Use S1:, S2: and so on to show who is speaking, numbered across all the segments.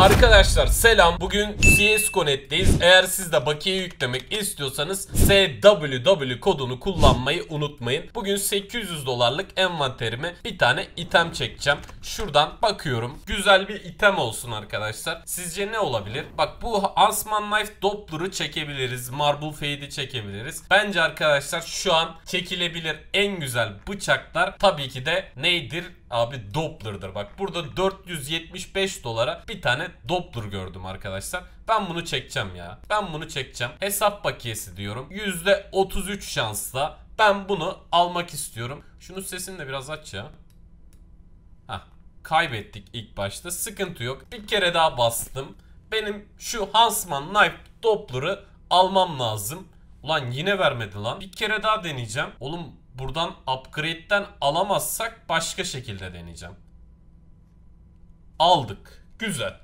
S1: Arkadaşlar selam. Bugün CS Connect'teyiz. Eğer siz de bakiye yüklemek istiyorsanız SWW kodunu kullanmayı unutmayın. Bugün 800 dolarlık envanterime bir tane item çekeceğim. Şuradan bakıyorum. Güzel bir item olsun arkadaşlar. Sizce ne olabilir? Bak bu Asman Knife Doppler'ı çekebiliriz. Marble Fade'i çekebiliriz. Bence arkadaşlar şu an çekilebilir en güzel bıçaklar tabii ki de neydir? Abi Doppler'dır. Bak burada 475 dolara bir tane tane Doppler gördüm arkadaşlar. Ben bunu çekeceğim ya. Ben bunu çekeceğim. Hesap bakiyesi diyorum. %33 şansla ben bunu almak istiyorum. Şunu sesini de biraz aç ya. Hah. Kaybettik ilk başta. Sıkıntı yok. Bir kere daha bastım. Benim şu Hansman Knife Doppler'ı almam lazım. Ulan yine vermedi lan. Bir kere daha deneyeceğim. Oğlum buradan upgrade'den alamazsak başka şekilde deneyeceğim. Aldık. Güzel.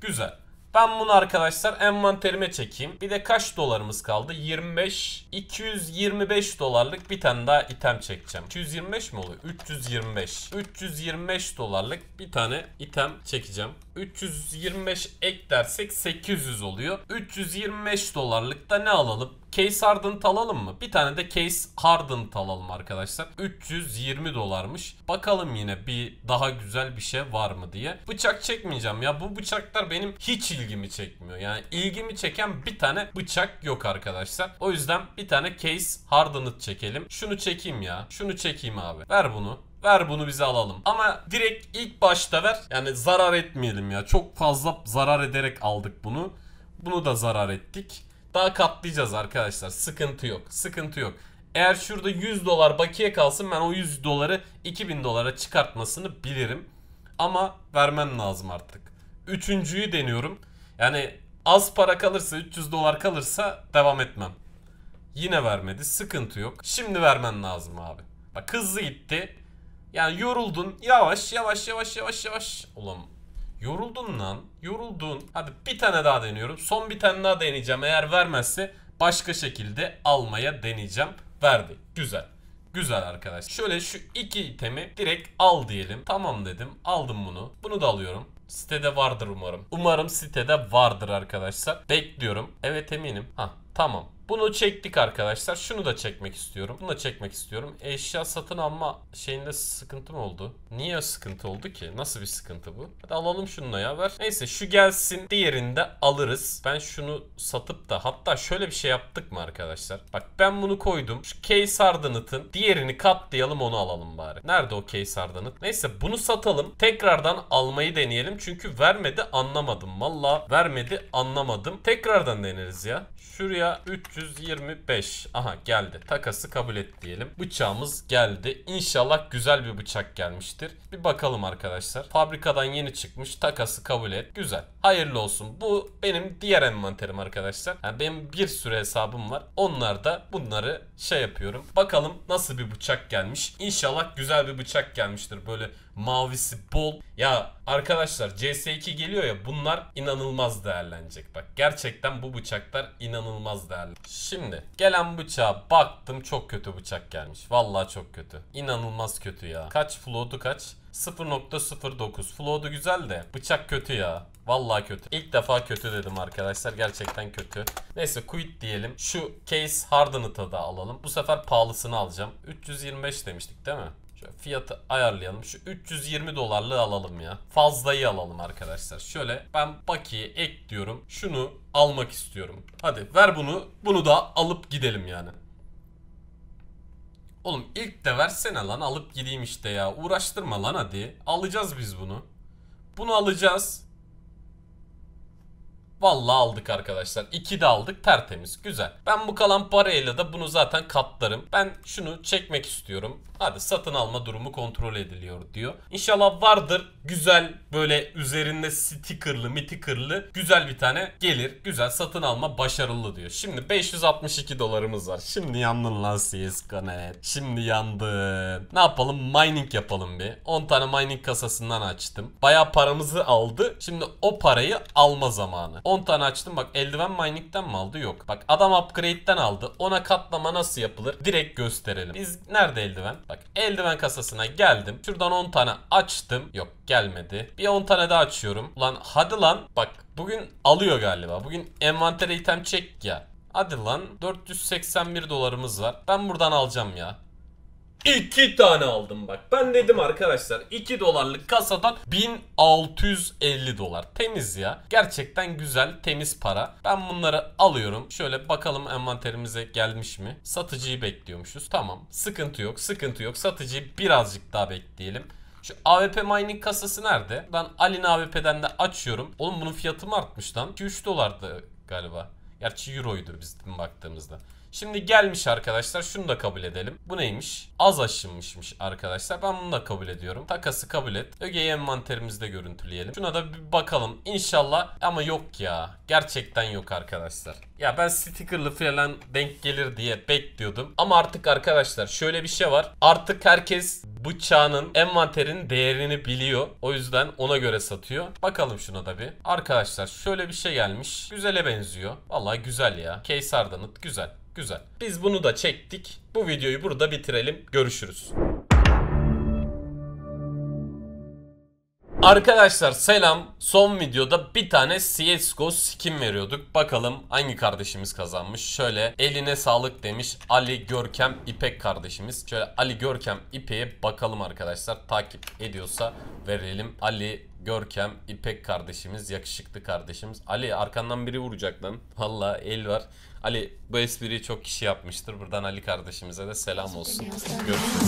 S1: Güzel. Ben bunu arkadaşlar envanterime çekeyim. Bir de kaç dolarımız kaldı? 25. 225 dolarlık bir tane daha item çekeceğim. 225 mi oluyor? 325. 325 dolarlık bir tane item çekeceğim. 325 ek dersek 800 oluyor. 325 dolarlık da ne alalım? Case Hardened alalım mı? Bir tane de Case Hardened alalım arkadaşlar. 320 dolarmış. Bakalım yine bir daha güzel bir şey var mı diye. Bıçak çekmeyeceğim ya. Bu bıçaklar benim hiç ilgimi çekmiyor. Yani ilgimi çeken bir tane bıçak yok arkadaşlar. O yüzden bir tane Case Hardened çekelim. Şunu çekeyim ya. Şunu çekeyim abi. Ver bunu. Ver bunu bize alalım. Ama direkt ilk başta ver. Yani zarar etmeyelim ya. Çok fazla zarar ederek aldık bunu. Bunu da zarar ettik. Daha katlayacağız arkadaşlar. Sıkıntı yok. Sıkıntı yok. Eğer şurada 100 dolar bakiye kalsın ben o 100 doları 2000 dolara çıkartmasını bilirim. Ama vermem lazım artık. Üçüncüyü deniyorum. Yani az para kalırsa 300 dolar kalırsa devam etmem. Yine vermedi sıkıntı yok. Şimdi vermen lazım abi. Bak hızlı gitti. Yani yoruldun. Yavaş yavaş yavaş yavaş yavaş. Ulan yoruldun lan. Yoruldun. Hadi bir tane daha deniyorum. Son bir tane daha deneyeceğim. Eğer vermezse başka şekilde almaya deneyeceğim. Verdi. Güzel. Güzel arkadaş. Şöyle şu iki itemi direkt al diyelim. Tamam dedim. Aldım bunu. Bunu da alıyorum. Sitede vardır umarım. Umarım sitede vardır arkadaşlar. Bekliyorum. Evet eminim. Ha tamam. Bunu çektik arkadaşlar. Şunu da çekmek istiyorum. Bunu da çekmek istiyorum. Eşya satın alma şeyinde sıkıntı mı oldu? Niye sıkıntı oldu ki? Nasıl bir sıkıntı bu? Hadi alalım şunu ya ver. Neyse şu gelsin. Diğerini de alırız. Ben şunu satıp da hatta şöyle bir şey yaptık mı arkadaşlar? Bak ben bunu koydum. Şu case hardenıtın diğerini katlayalım onu alalım bari. Nerede o case hardenıt? Neyse bunu satalım. Tekrardan almayı deneyelim. Çünkü vermedi anlamadım. Valla vermedi anlamadım. Tekrardan deneriz ya. Şuraya 300 125. Aha geldi. Takası kabul et diyelim. Bıçağımız geldi. İnşallah güzel bir bıçak gelmiştir. Bir bakalım arkadaşlar. Fabrikadan yeni çıkmış. Takası kabul et. Güzel. Hayırlı olsun. Bu benim diğer envanterim arkadaşlar. Yani benim bir sürü hesabım var. Onlar da bunları şey yapıyorum. Bakalım nasıl bir bıçak gelmiş. İnşallah güzel bir bıçak gelmiştir. Böyle mavisi bol. Ya arkadaşlar CS2 geliyor ya bunlar inanılmaz değerlenecek. Bak gerçekten bu bıçaklar inanılmaz değerli. Şimdi gelen bıçağa baktım çok kötü bıçak gelmiş. Vallahi çok kötü. İnanılmaz kötü ya. Kaç float'u kaç? 0.09. Float'u güzel de bıçak kötü ya. Vallahi kötü. İlk defa kötü dedim arkadaşlar. Gerçekten kötü. Neyse quit diyelim. Şu case hardened'ı da alalım. Bu sefer pahalısını alacağım. 325 demiştik değil mi? Şöyle fiyatı ayarlayalım. Şu 320 dolarlığı alalım ya. Fazlayı alalım arkadaşlar. Şöyle ben bakiye ek diyorum. Şunu almak istiyorum. Hadi ver bunu. Bunu da alıp gidelim yani. Oğlum ilk de versene lan alıp gideyim işte ya. Uğraştırma lan hadi. Alacağız biz bunu. Bunu alacağız. Vallahi aldık arkadaşlar. 2 de aldık tertemiz. Güzel. Ben bu kalan parayla da bunu zaten katlarım. Ben şunu çekmek istiyorum. Hadi satın alma durumu kontrol ediliyor diyor. İnşallah vardır. Güzel böyle üzerinde stickerlı mitikerlı güzel bir tane gelir. Güzel satın alma başarılı diyor. Şimdi 562 dolarımız var. Şimdi yandın lan CSGO'net. Şimdi yandın. Ne yapalım? Mining yapalım bir. 10 tane mining kasasından açtım. Baya paramızı aldı. Şimdi o parayı alma zamanı. 10 tane açtım bak eldiven mining'den mi aldı? Yok. Bak adam upgrade'den aldı. Ona katlama nasıl yapılır? Direkt gösterelim. Biz nerede eldiven? Bak eldiven kasasına geldim. Şuradan 10 tane açtım. Yok gelmedi. Bir 10 tane daha açıyorum. Ulan hadi lan. Bak bugün alıyor galiba. Bugün envanter item çek ya. Hadi lan 481 dolarımız var. Ben buradan alacağım ya. İki tane aldım bak. Ben dedim arkadaşlar 2 dolarlık kasadan 1650 dolar. Temiz ya. Gerçekten güzel temiz para. Ben bunları alıyorum. Şöyle bakalım envanterimize gelmiş mi? Satıcıyı bekliyormuşuz. Tamam. Sıkıntı yok. Sıkıntı yok. Satıcıyı birazcık daha bekleyelim. Şu AWP mining kasası nerede? Ben Alin AWP'den de açıyorum. Oğlum bunun fiyatı mı artmış lan? 2-3 dolardı galiba. Gerçi euroydu bizim baktığımızda. Şimdi gelmiş arkadaşlar şunu da kabul edelim. Bu neymiş? Az aşınmışmış arkadaşlar. Ben bunu da kabul ediyorum. Takası kabul et. Öge'yi envanterimizde görüntüleyelim. Şuna da bir bakalım. İnşallah ama yok ya. Gerçekten yok arkadaşlar. Ya ben stickerlı falan denk gelir diye bekliyordum. Ama artık arkadaşlar şöyle bir şey var. Artık herkes bıçağının envanterin değerini biliyor. O yüzden ona göre satıyor. Bakalım şuna da bir. Arkadaşlar şöyle bir şey gelmiş. Güzele benziyor. Vallahi güzel ya. Case Ardanit güzel. Güzel. Biz bunu da çektik. Bu videoyu burada bitirelim. Görüşürüz. Arkadaşlar selam. Son videoda bir tane CSGO skin veriyorduk. Bakalım hangi kardeşimiz kazanmış. Şöyle eline sağlık demiş Ali Görkem İpek kardeşimiz. Şöyle Ali Görkem İpek'e bakalım arkadaşlar. Takip ediyorsa verelim. Ali Görkem İpek kardeşimiz. Yakışıklı kardeşimiz. Ali arkandan biri vuracak lan. Valla el var. Ali bu espriyi çok kişi yapmıştır. Buradan Ali kardeşimize de selam olsun. Görüşürüz.